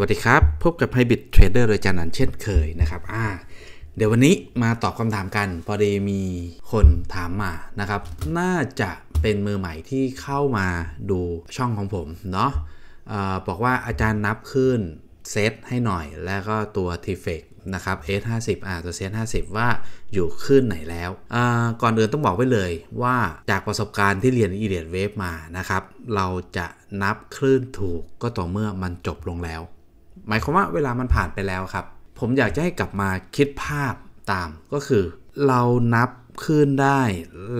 วัสดีครับ พบกับไฮบิดเทรดเดอร์โดยจันนันเช่นเคยนะครับอ่าเดี๋ยววันนี้มาตอบคำถามกัน พอดีมีคนถามมานะครับ น่าจะเป็นมือใหม่ที่เข้ามาดูช่องของผม เนาะอบอกว่าอาจารย์นับขึ้นเซตให้หน่อย แล้วก็ตัวทีเฟกนะครับ S50 อ่า ตัวเซต50 ว่าอยู่ขึ้นไหนแล้ว ก่อนอื่นต้องบอกไว้เลยว่าจากประสบการณ์ที่เรียนอีเดียดเวฟมานะครับ เราจะนับคลื่นถูกก็ต่อเมื่อมันจบลงแล้วหมายความว่าเวลามันผ่านไปแล้วครับ ผมอยากจะให้กลับมาคิดภาพตามก็คือ เรานับคืนได้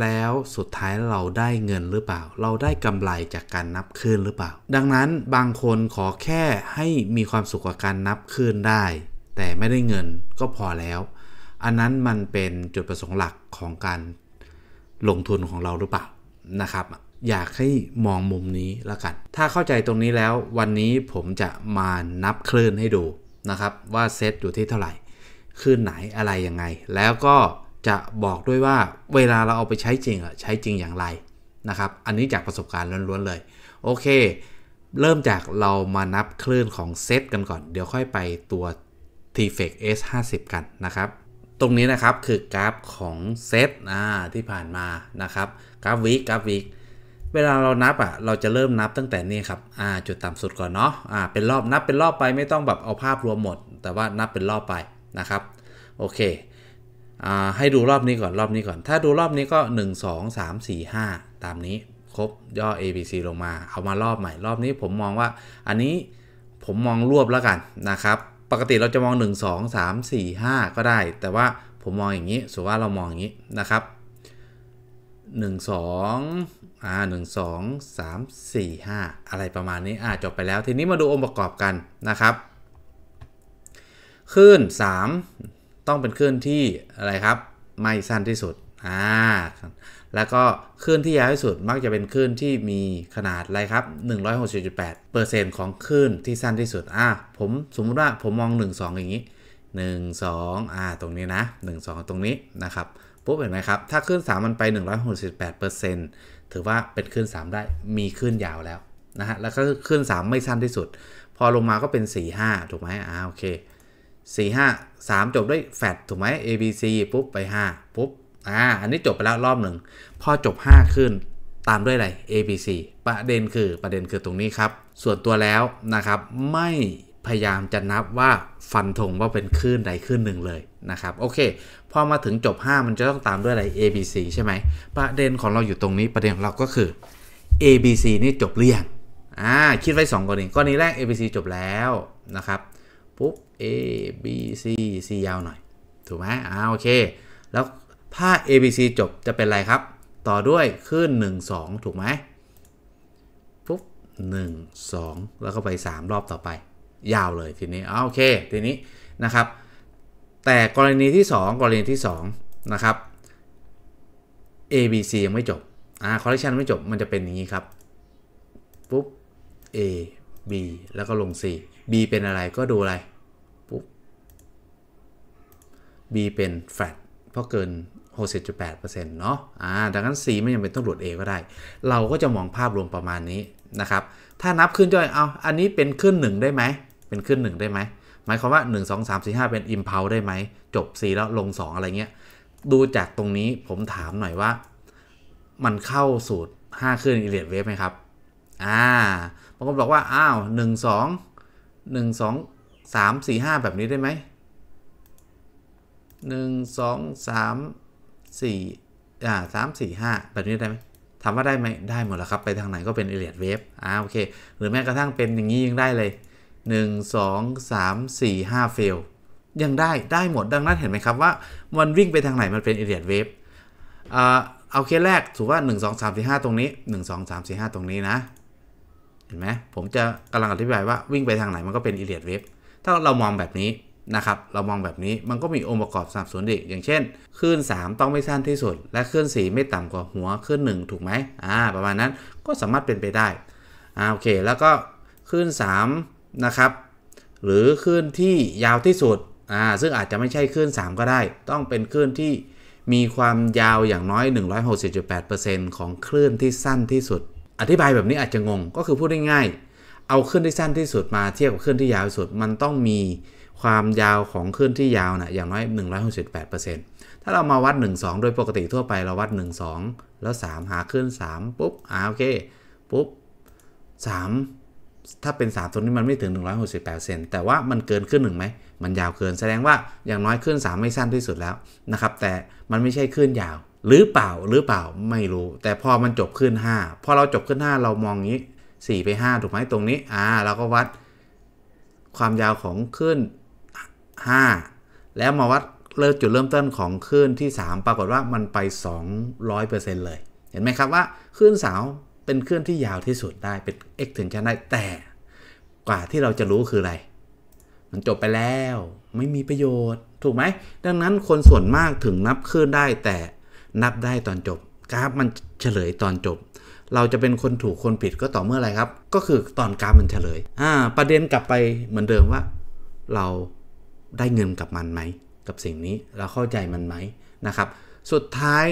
แล้วสุดท้ายเราได้เงินหรือเปล่า เราได้กำไรจากการนับคืนหรือเปล่า ดังนั้นบางคนขอแค่ให้มีความสุขกับการนับคืนได้ แต่ไม่ได้เงินก็พอแล้ว อันนั้นมันเป็นจุดประสงค์หลักของการลงทุนของเราหรือเปล่านะครับอยากให้มองมุมนี้ละกัน ถ้าเข้าใจตรงนี้แล้ว วันนี้ผมจะมานับคลื่นให้ดูนะครับ ว่าเซตอยู่ที่เท่าไหร่ คลื่นไหนอะไร ยังไง แล้วก็จะบอกด้วยว่าเวลาเราเอาไปใช้จริงอะใช้จริงอย่างไรนะครับ อันนี้จากประสบการณ์ล้วน ๆ เลย โอเค เริ่มจากเรามานับคลื่นของเซตกันก่อน เดี๋ยวค่อยไปตัว t f e c S 5 0กันนะครับ ตรงนี้นะครับคือกราฟของเซตที่ผ่านมานะครับ กราฟวิกกราฟวิกเวลาเรานับอ่ะเราจะเริ่มนับตั้งแต่นี่ครับอ่าจุดต่ำสุดก่อนเนาะอ่าเป็นรอบนับเป็นรอบไปไม่ต้องแบบเอาภาพรวมหมด แต่ว่านับเป็นรอบไปนะครับ โอเคอ่าให้ดูรอบนี้ก่อนรอบนี้ก่อน ถ้าดูรอบนี้ก็ 1 2 3 4 5ตามนี้ครบย่อ ABC ลงมาเอามารอบใหม่รอบนี้ผมมองว่า อันนี้ผมมองรวบแล้วกันนะครับ ปกติเราจะมอง 1 2 3 4 5 ก็ได้ แต่ว่าผมมองอย่างนี้สมมติว่าเรามองอย่างนี้นะครับ1 2อ่า1 2 3 4 5 อะไรประมาณนี้ อ่า จบไปแล้ว ทีนี้มาดูองค์ประกอบกันนะครับคลื่น3 ต้องเป็นคลื่นที่อะไรครับ ไม่สั้นที่สุด อ่า แล้วก็คลื่นที่ยาวที่สุด มักจะเป็นคลื่นที่มีขนาดอะไรครับ 160.8เปอร์เซ็นต์ของคลื่นที่สั้นที่สุด อ่า ผมสมมติว่าผมมอง 1 2 อย่างนี้ 1 2อ่า ตรงนี้นะ 1 2 ตรงนี้นะครับปุ๊บเห็นไหมครับถ้าขึ้น 3 มันไป 168%ถือว่าเป็นขึ้น 3 ได้มีขึ้นยาวแล้วนะฮะแล้วก็ขึ้น 3 ไม่สั้นที่สุด พอลงมาก็เป็น 4 5 ถูกไหมอ่าโอเค 4 5 3 จบด้วยแฟดถูกไหม A B C ปุ๊บไป 5ปุ๊บอ่าอันนี้จบไปแล้วรอบหนึ่งพอจบ 5 ขึ้นตามด้วยอะไร A B C ประเด็นคือประเด็นคือตรงนี้ครับส่วนตัวแล้วนะครับไม่พยายามจะนับว่าฟันธงว่าเป็นคลื่น ใดคลื่นหนึ่งเลยนะครับโอเค พอมาถึงจบ 5 มันจะต้องตามด้วยอะไร A B C ใช่ไหมประเด็นของเราอยู่ตรงนี้ประเด็นของเราก็คือ A B C นี่จบเรียงอ่าคิดไว้ 2กรณีกรณีแรก A B C จบแล้วนะครับปุ๊บ A B C C ยาวหน่อย ถูกไหมอ่าโอเค แล้วถ้า A B C จบจะเป็นอะไรครับ ต่อด้วยขึ้น1 2ถูกไหมปุ๊บ1 2แล้วก็ไป 3 รอบต่อไปยาวเลยทีนี้โอเค ทีนี้นะครับ แต่กรณีที่ 2 กรณีที่ 2 นะครับ ABC ยังไม่จบ อ่า คอลเลคชันไม่จบมันจะเป็นอย่างนี้ครับ ปุ๊บ A B แล้วก็ลง C B เป็นอะไรก็ดูอะไร ปุ๊บ B เป็นแฟลตเพราะเกิน6 7 8เนาะอ่า ดังนั้น C ไม่ยังเป็นต้องหลุด A ก็ได้ เราก็จะมองภาพรวมประมาณนี้นะครับ ถ้านับขึ้นจอยเอาอันนี้เป็นขึ้น1 ได้ไหมเป็นขึ้น1 ได้ไหมหมายความว่า 1 2 3 4 5 เป็น impulse ได้ไหม จบ 4 แล้วลง 2 อะไรเงี้ย ดูจากตรงนี้ผมถามหน่อยว่า มันเข้าสูตร5ขึ้นอิเลียดเวฟไหมครับ อ่าบางคนบอกว่า อ้าว 1 2 1 2 3 4 5 แบบนี้ได้ไหม1 2 3 4อ่า3 4 5 แบบนี้ได้ไหม ถามว่าได้ไหมได้หมดแล้วครับ ไปทางไหนก็เป็นอิเลียดเวฟ อ่าโอเค หรือแม้กระทั่งเป็นอย่างนี้ยังได้เลย1 2 3 4 5เฟลยังได้ได้หมดดังนั้นเห็นไหมครับว่ามันวิ่งไปทางไหนมันเป็นเอเรียดเวฟเอาเคสแรกถือว่า1 2 3 4 5ตรงนี้ 1 2 3 4 5 ตรงนี้นะเห็นไหมผมจะกำลังอธิบายว่าวิ่งไปทางไหนมันก็เป็นเอเรียดเวฟถ้าเรามองแบบนี้นะครับเรามองแบบนี้มันก็มีองค์ประกอบสาับสนวนอีกอย่างเช่นคลื่น3 ต้องไม่สั้นที่สุดและคลื่น4ไม่ต่ำกว่าหัวคลื่น1 ถูกไหมอ่าประมาณนั้นก็สามารถเป็นไปได้อ่าโอเคแล้วก็คลื่น3นะครับหรือคลื่นที่ยาวที่สุดอ่าซึ่งอาจจะไม่ใช่คลื่น3ก็ได้ ต้องเป็นคลื่นที่มีความยาวอย่างน้อย160.8%ของคลื่นที่สั้นที่สุด อธิบายแบบนี้อาจจะงงก็คือพูดง่ายๆเอาคลื่นที่สั้นที่สุดมาเทียบกับคลื่นที่ยาวที่สุด มันต้องมีความยาวของคลื่นที่ยาวนะ่ะอย่างน้อย 168%ถ้าเรามาวัด12โดยปกติทั่วไปเราวัด12 แล้ว 3 หาคลื่น3ปุ๊บอ่าโอเคปุ๊บ3ถ้าเป็น 3ตัวนี้มันไม่ถึง 168%แต่ว่ามันเกินขึ้นหนึ่งไหมมันยาวเกินแสดงว่าอย่างน้อยขึ้น 3 ไม่สั้นที่สุดแล้วนะครับแต่มันไม่ใช่ขึ้นยาวหรือเปล่าหรือเปล่าไม่รู้ แต่พอมันจบขึ้น 5พอเราจบขึ้น 5 เรามองนี้ 4 ไป 5 ถูกไหมตรงนี้อ่าเราก็วัดความยาวของขึ้น5 แล้วมาวัดเริ่มจุดเริ่มต้นของขึ้นที่ 3 ปรากฏว่ามันไป 200%เลยเห็นไหมครับว่าขึ้นสาวเป็นเครื่องที่ยาวที่สุดได้เป็น extension ได้แต่กว่าที่เราจะรู้คืออะไร มันจบไปแล้ว ไม่มีประโยชน์ถูกไหมดังนั้นคนส่วนมากถึงนับคลื่นได้แต่นับได้ตอนจบกราฟมันเฉลยตอนจบ เราจะเป็นคนถูกคนผิดก็ต่อเมื่อไรครับ ก็คือตอนกราฟมันเฉลยอ่าประเด็นกลับไปเหมือนเดิมว่า เราได้เงินกับมันไหมกับสิ่งนี้เราเข้าใจมันไหมนะครับ สุดท้าย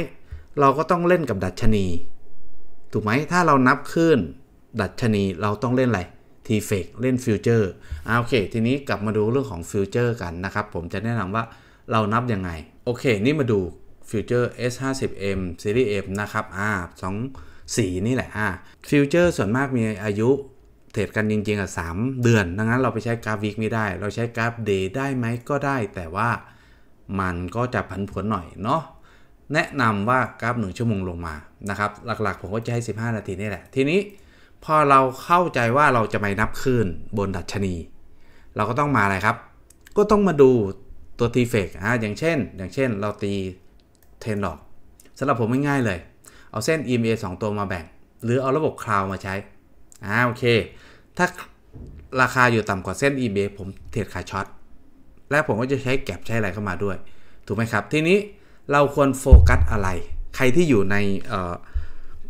เราก็ต้องเล่นกับดัชนีถูกไหมถ้าเรานับขึ้นดัชนี เราต้องเล่นอะไร ทีเฟกเล่นฟิวเจอร์อ่าโอเค ทีนี้กลับมาดูเรื่องของฟิวเจอร์กันนะครับ ผมจะแนะนำว่าเรานับยังไง โอเค นี่มาดูฟิวเจอร์ S50M Series M นะครับอ่าสองสีนี่แหละอ่าฟิวเจอร์ส่วนมากมีอายุเทรดกันจริงๆอ่ะสเดือนดังนั้นเราไปใช้กราฟวิกไม่ได้ เราใช้กราฟเดย์ได้ไหมก็ได้ แต่ว่า มันก็จะผันผวนหน่อยเนาะแนะนำว่ากราฟ 1 ชั่วโมงลงมานะครับหลักๆ ผมก็จะให้ 15 นาทีนี่แหละ ทีนี้พอเราเข้าใจว่าเราจะไปนับคืนบนดัชนี เราก็ต้องมาอะไรครับก็ต้องมาดูตัวทีเฟกอะอย่างเช่น อย่างเช่นเราตีเทนดอกสำหรับผมง่ายๆเลย เอาเส้น EMA 2 ตัวมาแบ่ง หรือเอาระบบคลาวมาใช้อ่าโอเคถ้าราคาอยู่ต่ำกว่าเส้น EMA ผมเทรดขายช็อต และผมก็จะใช้แก็บใช้อะไรเข้ามาด้วย ถูกไหมครับทีนี้เราควรโฟกัสอะไร ใครที่อยู่ใน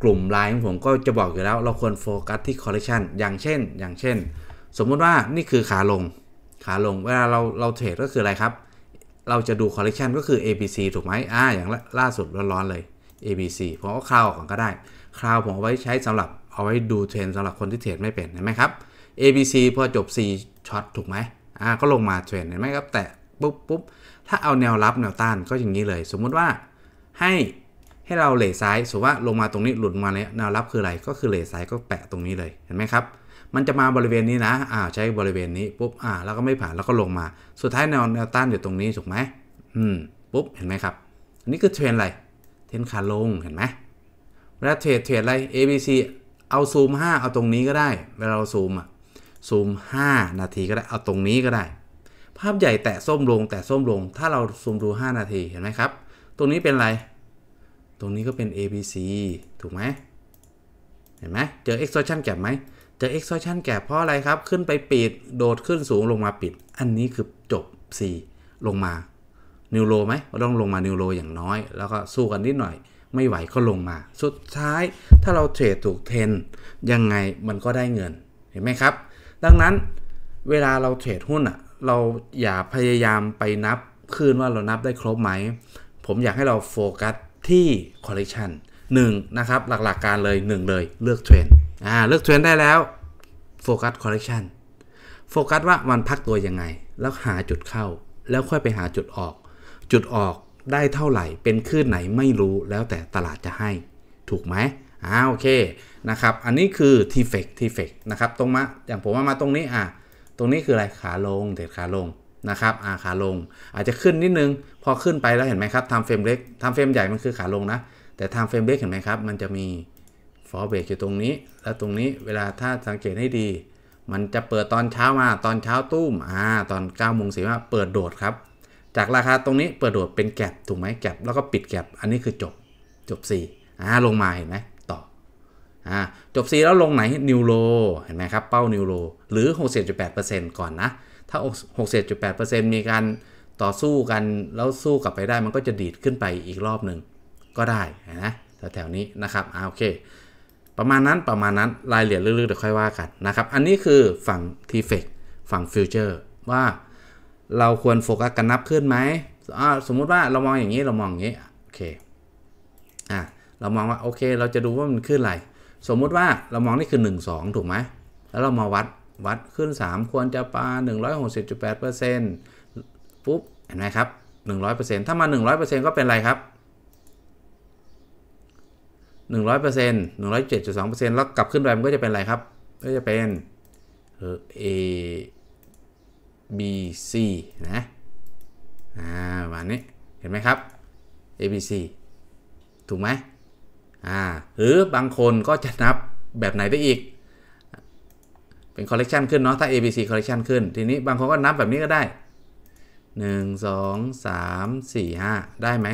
กลุ่มไลน์ของผมก็จะบอกอยู่แล้ว เราควรโฟกัสที่คอลเลคชันอย่างเช่น อย่างเช่น สมมุติว่านี่คือขาลง ขาลง เวลาเราเราเทรดก็คืออะไรครับ เราจะดูคอลเลคชันก็คือ ABC ถูกไหมอ่า อย่างล่าสุดร้อนๆเลย ABC ผมว่าคราวก่อนก็ได้ คราวผมเอาไว้ใช้สำหรับเอาไว้ดูเทรนสำหรับคนที่เทรดไม่เป็นเห็นไหมครับ ABC พอจบ C ช็อตถูกไหมอ่า ก็ลงมาเทรนเห็นไหมครับ แต่ปุ๊บปุ๊บถ้าเอาแนวรับแนวต้านก็อย่างนี้เลย สมมุติว่า ให้ให้เราเหล่ซ้ายสมมติว่าลงมาตรงนี้หลุดมาแล้วแนวรับคืออะไร ก็คือเหล่ซ้ายก็แปะตรงนี้เลยเห็นไหมครับมันจะมาบริเวณนี้นะ อ่าใช้บริเวณนี้ปุ๊บอ่าแล้วก็ไม่ผ่านแล้วก็ลงมาสุดท้ายแนวแนวต้านอยู่ตรงนี้ถูกไหมอืมปุ๊บเห็นไหมครับอันนี้คือเทรนอะไรเทรนขาลงเห็นไหมเวลาเทรดเทรดอะไร ABC เอาซูม5เอาตรงนี้ก็ได้ เวลาเราซูมอะซูม5นาทีก็ได้เอาตรงนี้ก็ได้ภาพใหญ่แตะส้มลงแตะส้มลง ถ้าเราซูมดู 5 นาทีเห็นไหมครับ ตรงนี้เป็นอะไร ตรงนี้ก็เป็น ABC ถูกไหมเห็นไหม เจอ exhaustion gap ไหมเจอ exhaustion gap เพราะอะไรครับ ขึ้นไปปิด โดดขึ้นสูงลงมาปิด อันนี้คือจบ C ลงมา new low ไหมต้องลงมา new low อย่างน้อย แล้วก็สู้กันนิดหน่อย ไม่ไหวก็ลงมา สุดท้ายถ้าเราเทรดถูกเทนยังไงมันก็ได้เงิน เห็นไหมครับ ดังนั้นเวลาเราเทรดหุ้นอ่ะเราอย่าพยายามไปนับคืนว่าเรานับได้ครบไหม ผมอยากให้เราโฟกัสที่คอลเลกชันหนึ่งนะครับหลักๆการเลย1เลยเลือกเทรนอ่าเลือกเทรนได้แล้วโฟกัสคอลเลกชันโฟกัสว่ามันพักตัวยังไง แล้วหาจุดเข้าแล้วค่อยไปหาจุดออก จุดออกได้เท่าไหร่เป็นคลื่นไหนไม่รู้แล้วแต่ตลาดจะให้ ถูกไหมอ่าโอเคนะครับ อันนี้คือทีเฟกทีเฟกนะครับตรงมาอย่างผมมามาตรงนี้อ่ะตรงนี้คืออะไรขาลงเด็ดขาลงนะครับอ่าขาลง อาจจะขึ้นนิดนึง พอขึ้นไปแล้วเห็นไหมครับทำเฟรมเล็กทำเฟรมใหญ่มันคือขาลงนะ แต่ทำเฟรมเล็กเห็นไหมครับ มันจะมีฟอร์เบรกอยู่ตรงนี้ แล้วตรงนี้เวลาถ้าสังเกตให้ดี มันจะเปิดตอนเช้ามาตอนเช้าตุ้มอ่าตอน9ก้าโมงสีว่าเปิดโดดครับ จากราคาตรงนี้เปิดโดดเป็นแก็บถูกไหมแก็บแล้วก็ปิดแก็บอันนี้คือจบจบ4อ่าลงมาเห็นไหม่าจบ C แล้วลงไหน นิวโรเห็นไหมครับเป้านิวโรหรือ67.8%ก่อนนะ ถ้า67.8%มีการต่อสู้กันแล้วสู้กลับไปได้มันก็จะดีดขึ้นไปอีกรอบหนึ่ง ก็ได้นะแถวๆนี้นะครับ อ่าโอเค ประมาณนั้นประมาณนั้นรายละเอียดลึกๆเดี๋ยวค่อยว่ากันนะครับ อันนี้คือฝั่ง t f e c ฝั่งฟิวเจอร์ว่าเราควรโฟกัสกันนับขึ้นไหม สมมุติว่าเรามองอย่างนี้เรามองอย่างนี้โอเคอ่าเรามองว่าโอเคเราจะดูว่ามันขึ้นอะไรสมมุติว่าเรามองนี่คือ 1 2 ถูกไหม แล้วเรามาวัดวัดขึ้น 3 ควรจะปลา160.8%ปุ๊บ เห็นไหมครับ 100%ถ้ามา 100%ก็เป็นไรครับ 100% 107.2%แล้วกลับขึ้นไปมันก็จะเป็นอะไรครับ ก็จะเป็น A B C นะ อ่าประมาณนี้เห็นไหมครับ A B C ถูกไหมหรือบางคนก็จะนับแบบไหนได้อีก เป็นคอลเลกชันขึ้นเนาะถ้า ABC คอลเลกชันขึ้น ทีนี้บางคนก็นับแบบนี้ก็ได้ 1 2 3 4 5 ได้ไหม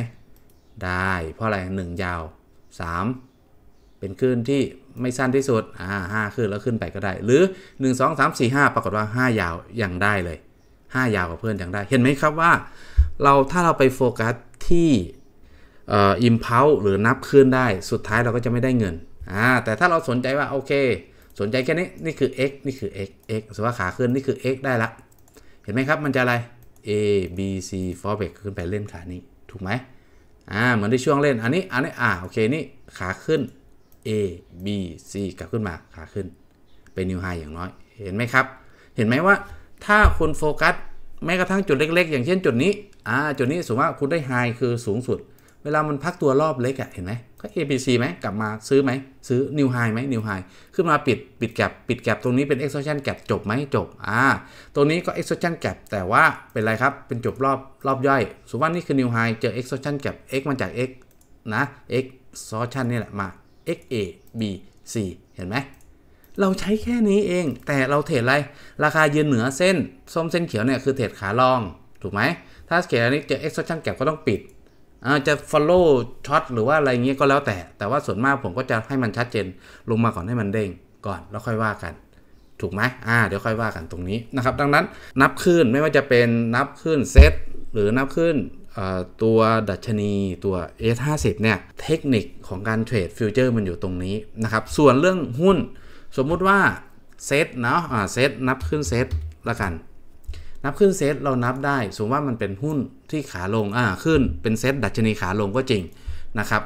ได้ เพราะอะไร1 ยาว 3 เป็นขึ้นที่ไม่สั้นที่สุดอ่าห้าขึ้นแล้ว ขึ้นไปก็ได้ หรือ 1 2 3 4 5 ปรากฏว่า 5 ยาวยังได้เลย 5 ยาวกว่าเพื่อนยังได้ เห็นไหมครับว่า เราถ้าเราไปโฟกัสที่อิมเพลหรือนับคืนได้ สุดท้ายเราก็จะไม่ได้เงินอ่าแต่ถ้าเราสนใจว่าโอเคสนใจแค่นี้ นี่คือ x นี่คือ x x สมมติว่าขาขึ้นนี่คือ x ได้ละเห็นไหมครับมันจะอะไร a b c f o r b a c k ขึ้นไปเล่นขานี้ ถูกไหมอ่าเหมือนที่ช่วงเล่นอันนี้อันนี้อ่าโอเคนี่ขาขึ้น a b c กลับขึ้นมาขาขึ้นเป็นนิวไฮอย่างน้อยเห็นไหมครับ เห็นไหมว่าถ้าคุณโฟกัสแม้กระทั่งจุดเล็กๆ อย่างเช่นจุดนี้อ่าจุดนี้สมมติว่าคุณได้ไฮคือสูงสุดเวลามันพักตัวรอบเล็กอะเห็นไหมก็ ABC ไหมกลับมาซื้อไหม ซื้อ New High ไหม New High ขึ้นมาปิด ปิดแกลบปิดแกลบตรงนี้เป็น Exhaustion Gap จบไหมจบ อ่า ตรงนี้ก็ Exhaustion Gap แต่ว่าเป็นไรครับ เป็นจบรอบ รอบย่อยสมมติว่านี่คือ New High เจอ Exhaustion Gap X มันจาก X นะ Exhaustion นี่แหละ มา X A B C เห็นไหม เราใช้แค่นี้เอง แต่เราเทรดอะไร ราคายืนเหนือเส้น ส้มเส้นเขียวเนี่ยคือเทรดขาลองถูกไหม ถ้าเขียนนนี้เจอ exhaustion gap ก็ต้องปิดาจะ follow ช็อตหรือว่า อะไรเงี้ยก็แล้วแต่ แต่ว่าส่วนมากผมก็จะให้มันชัดเจนลงมาก่อนให้มันเด้งก่อนแล้วค่อยว่ากัน ถูกไหมอ่าเดี๋ยวค่อยว่ากันตรงนี้นะครับดังนั้นนับขึ้นไม่ว่าจะเป็นนับขึ้นเซตหรือนับขึ้นตัวดัชนีตัว S50 เนี่ยเทคนิคของการเทรดฟิวเจอร์มันอยู่ตรงนี้นะครับ ส่วนเรื่องหุ้น สมมุติว่าเซตเนาะะเซตนับขึ้นเซตละกันนับขึ้นเซตเรานับได้ สมมติว่ามันเป็นหุ้นที่ขาลง อ่า ขึ้น เป็นเซตดัชนีขาลงก็จริงนะครับ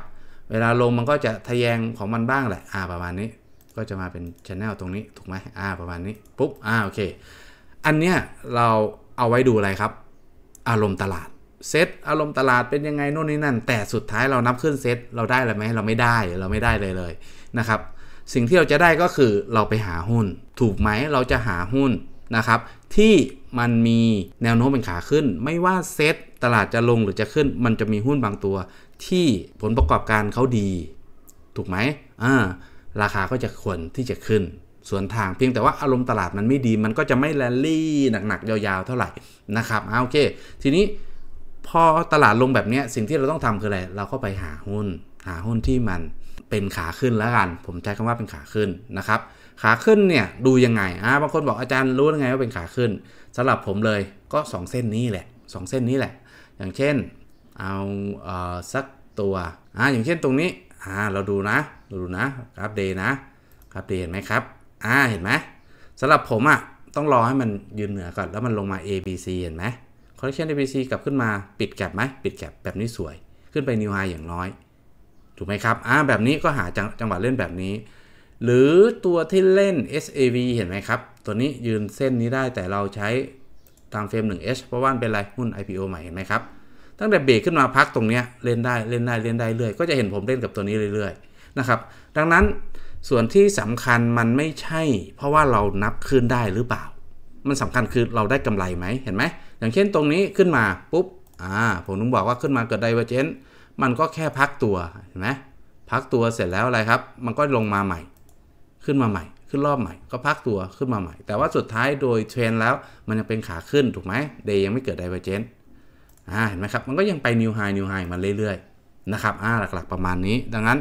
เวลาลงมันก็จะทะแยงของมันบ้างแหละ อ่า ประมาณนี้ ก็จะมาเป็นช anel ตรงนี้ ถูกไหมอ่า ประมาณนี้ ปุ๊บ อ่า โอเค อันเนี้ยเราเอาไว้ดูอะไรครับ อารมณ์ตลาด เซตอารมณ์ตลาดเป็นยังไงโน่นนี่นั่น แต่สุดท้ายเรานับขึ้นเซตเราได้อะไรไหมเราไม่ได้ เราไม่ได้เลยเลยนะครับ สิ่งที่เราจะได้ก็คือเราไปหาหุ้น ถูกไหมเราจะหาหุ้นนะครับ ที่มันมีแนวโน้มเป็นขาขึ้น ไม่ว่าเซ็ตตลาดจะลงหรือจะขึ้น มันจะมีหุ้นบางตัว ที่ผลประกอบการเขาดี ถูกไหมอ่าราคาก็จะควรที่จะขึ้น ส่วนทางเพียงแต่ว่าอารมณ์ตลาดมันไม่ดี มันก็จะไม่แลนลี่หนักๆยาวๆเท่าไหร่นะครับเอาโอเค ทีนี้พอตลาดลงแบบนี้สิ่งที่เราต้องทำคืออะไร เราก็ไปหาหุ้น หาหุ้นที่มันเป็นขาขึ้นแล้วกันผมใช้คำว่าเป็นขาขึ้นนะครับขาขึ้นเนี่ยดูยังไงอ่าบางคนบอกอาจารย์รู้ยังไงว่าเป็นขาขึ้นสำหรับผมเลยก็ 2 เส้นนี้แหละ 2 เส้นนี้แหละ อย่างเช่น เอาเอ่อสักตัวอ่าอย่างเช่นตรงนี้อ่าเราดูนะ ดูนะครับเดย์นะครับเดย์เห็นไหมครับอ่าเห็นไหมสำหรับผมอะ่ะต้องรอให้มันยืนเหนือก่อนแล้วมันลงมา A B C เห็นไหม c o ลเ e c t i o n A B C กลับขึ้นมาปิดแกลบไหมปิดแกลบแบบนี้สวย ขึ้นไปนิวไฮอย่างน้อย ถูกไหมครับอ่าแบบนี้ก็หาจังหวะเล่นแบบนี้หรือตัวที่เล่น SAV เห็นไหมครับ ตัวนี้ยืนเส้นนี้ได้แต่เราใช้ตามเฟรม 1H เพราะว่าเป็นไรหุ้น IPO ใหม่เห็นไหมครับตั้งแต่เบรกขึ้นมาพักตรงนี้เล่นได้เล่นได้เล่นได้เรื่อยก็จะเห็นผมเล่นกับตัวนี้เรื่อยๆนะครับดังนั้น ส่วนที่สำคัญมันไม่ใช่เพราะว่าเรานับขึ้นได้หรือเปล่า มันสำคัญคือเราได้กำไรไหมเห็นไหมอย่างเช่นตรงนี้ขึ้นมาปุ๊บอ่าผมต้องบอกว่าขึ้นมาเกิดไดเวอร์เจนมันก็แค่พักตัวเห็นไหมพักตัวเสร็จแล้วอะไรครับ มันก็ลงมาใหม่ขึ้นมาใหม่ ขึ้นรอบใหม่ ก็พักตัวขึ้นมาใหม่ แต่ว่าสุดท้ายโดยเทรนแล้วมันยังเป็นขาขึ้นถูกไหมเดย์ยังไม่เกิดไดเวอร์เจนอ่า เห็นไหมครับ มันก็ยังไปนิวไฮนิวไฮมาเรื่อยๆนะครับ อ่าหลัก ๆประมาณนี้ ดังนั้น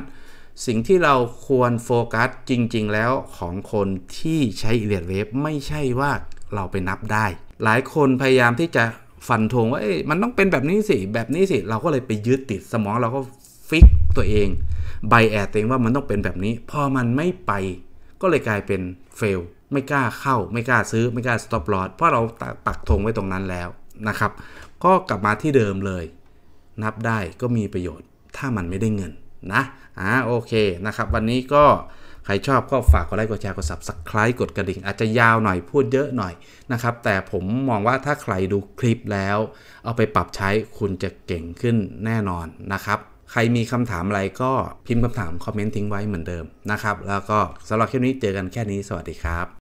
สิ่งที่เราควรโฟกัสจริง ๆ แล้วของคนที่ใช้เลียดเวฟไม่ใช่ว่าเราไปนับได้ หลายคนพยายามที่จะฟันธงว่ามันต้องเป็นแบบนี้สิ แบบนี้สิ เราก็เลยไปยึดติดสมองเราก็ฟิกตัวเองใบแอดเองว่ามันต้องเป็นแบบนี้ พอมันไม่ไปก็เลยกลายเป็นเฟล ไม่กล้าเข้า ไม่กล้าซื้อ ไม่กล้าสต็อปลอสเพราะเราปักธงไว้ตรงนั้นแล้วนะครับ ก็กลับมาที่เดิมเลย นับได้ก็มีประโยชน์ ถ้ามันไม่ได้เงินนะอ่าโอเคนะครับ วันนี้ก็ใครชอบก็ฝากกดไลค์ กดแชร์ กดซับสไครต์กดกระดิ่ง อาจจะยาวหน่อยพูดเยอะหน่อยนะครับ แต่ผมมองว่าถ้าใครดูคลิปแล้ว เอาไปปรับใช้ คุณจะเก่งขึ้นแน่นอนนะครับใครมีคำถามอะไรก็พิมพ์คำถามคอมเมนต์ทิ้งไว้เหมือนเดิมนะครับ แล้วก็สำหรับคลิปนี้เจอกันแค่นี้สวัสดีครับ